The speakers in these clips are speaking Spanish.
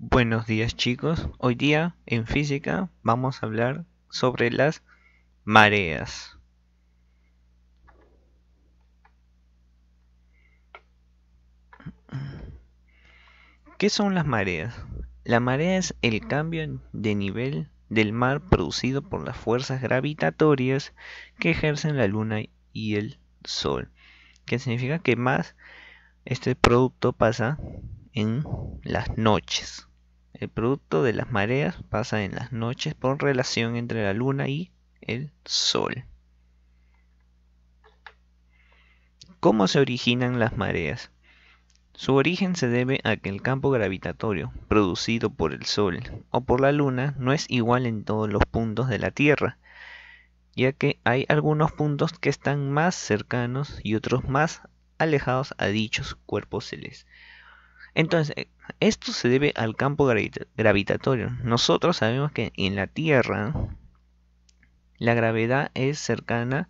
Buenos días chicos, hoy día en física vamos a hablar sobre las mareas. ¿Qué son las mareas? La marea es el cambio de nivel del mar producido por las fuerzas gravitatorias que ejercen la luna y el sol. ¿Qué significa que más este producto pasa en las noches. El producto de las mareas pasa en las noches por relación entre la luna y el sol. ¿Cómo se originan las mareas? Su origen se debe a que el campo gravitatorio producido por el Sol o por la Luna no es igual en todos los puntos de la Tierra, ya que hay algunos puntos que están más cercanos y otros más alejados a dichos cuerpos celestes. Entonces, eh, esto se debe al campo gravitatorio. Nosotros sabemos que en la Tierra la gravedad es cercana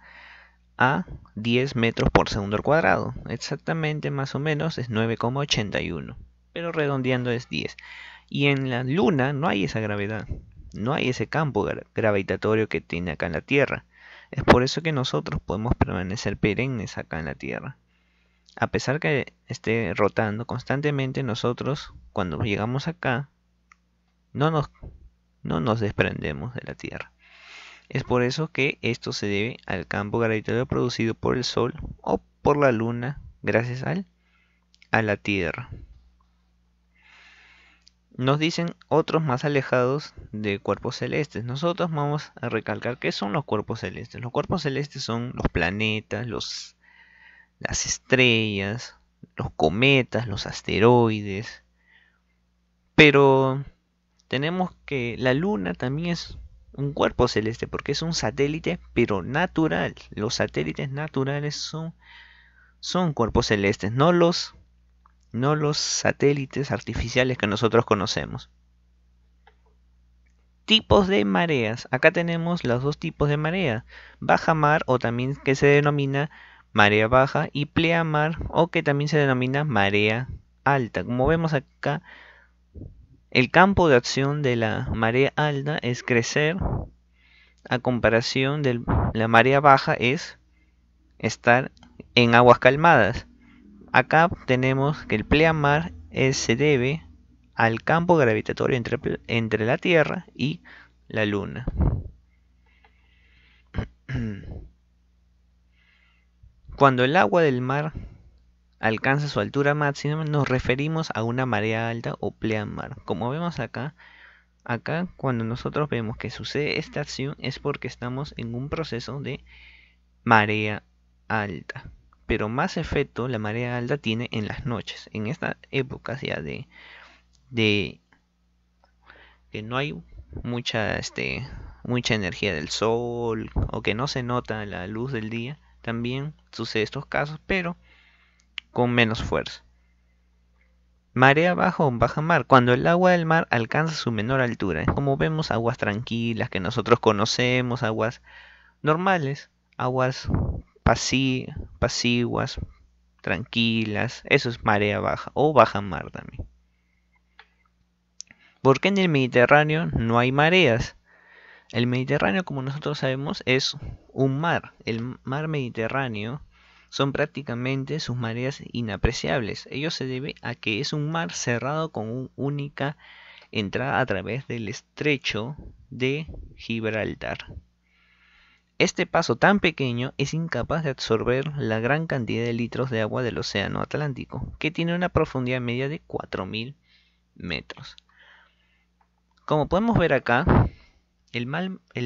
a 10 metros por segundo al cuadrado. Exactamente, más o menos, es 9,81. Pero redondeando es 10. Y en la Luna no hay esa gravedad. No hay ese campo gravitatorio que tiene acá en la Tierra. Es por eso que nosotros podemos permanecer perennes acá en la Tierra a pesar que esté rotando constantemente, nosotros cuando llegamos acá no nos, no nos desprendemos de la Tierra. Es por eso que esto se debe al campo gravitatorio producido por el Sol o por la Luna gracias al, a la Tierra. Nos dicen otros más alejados de cuerpos celestes. Nosotros vamos a recalcar qué son los cuerpos celestes. Los cuerpos celestes son los planetas, los las estrellas, los cometas, los asteroides. Pero tenemos que la luna también es un cuerpo celeste porque es un satélite, pero natural. Los satélites naturales son, son cuerpos celestes, no los, no los satélites artificiales que nosotros conocemos tipos de mareas. Acá tenemos los dos tipos de marea, baja mar o también que se denomina marea baja y pleamar o que también se denomina marea alta. Como vemos acá, el campo de acción de la marea alta es crecer a comparación de la marea baja es estar en aguas calmadas. Acá tenemos que el pleamar se debe al campo gravitatorio entre, entre la Tierra y la Luna. Cuando el agua del mar alcanza su altura máxima, nos referimos a una marea alta o pleamar. Como vemos acá, acá cuando nosotros vemos que sucede esta acción es porque estamos en un proceso de marea alta. Pero más efecto la marea alta tiene en las noches, en esta época ya de, de que no hay mucha, este, mucha energía del sol o que no se nota la luz del día también sucede estos casos, pero con menos fuerza. Marea baja o baja mar, cuando el agua del mar alcanza su menor altura. como vemos aguas tranquilas que nosotros conocemos, aguas normales, aguas pasivas, tranquilas. Eso es marea baja o baja mar también. ¿Por qué en el Mediterráneo no hay mareas? El Mediterráneo, como nosotros sabemos, es un mar. El mar Mediterráneo son prácticamente sus mareas inapreciables. Ello se debe a que es un mar cerrado con una única entrada a través del estrecho de Gibraltar. Este paso tan pequeño es incapaz de absorber la gran cantidad de litros de agua del Océano Atlántico, que tiene una profundidad media de 4.000 metros. Como podemos ver acá, el,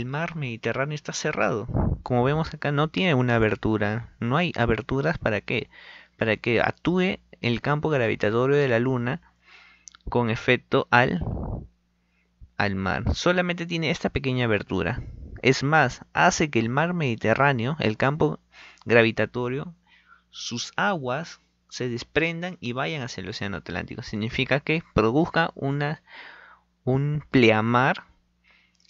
mar Mediterráneo está cerrado. Como vemos acá, no tiene una abertura. No hay aberturas para qué. Para que actúe el campo gravitatorio de la Luna con efecto al, al mar. Solamente tiene esta pequeña abertura. Es más, hace que el mar Mediterráneo, el campo gravitatorio, sus aguas se desprendan y vayan hacia el Océano Atlántico. Significa que produzca una, un pleamar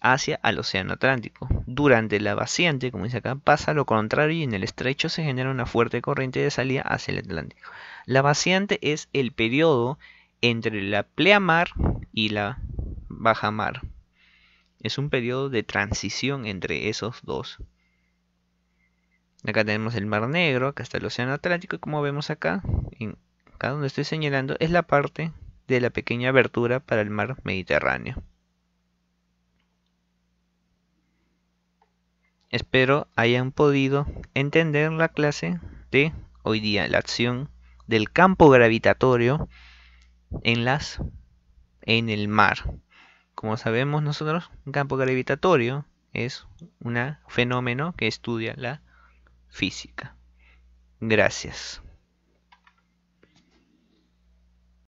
hacia el Océano Atlántico. Durante la vaciante, como dice acá, pasa lo contrario y en el estrecho se genera una fuerte corriente de salida hacia el Atlántico. La vaciante es el periodo entre la pleamar y la bajamar. Es un periodo de transición entre esos dos. Acá tenemos el Mar Negro, acá está el Océano Atlántico y como vemos acá, acá donde estoy señalando, es la parte de la pequeña abertura para el mar Mediterráneo. Espero hayan podido entender la clase de hoy día, la acción del campo gravitatorio en las en el mar. Como sabemos nosotros, un campo gravitatorio es un fenómeno que estudia la física. Gracias.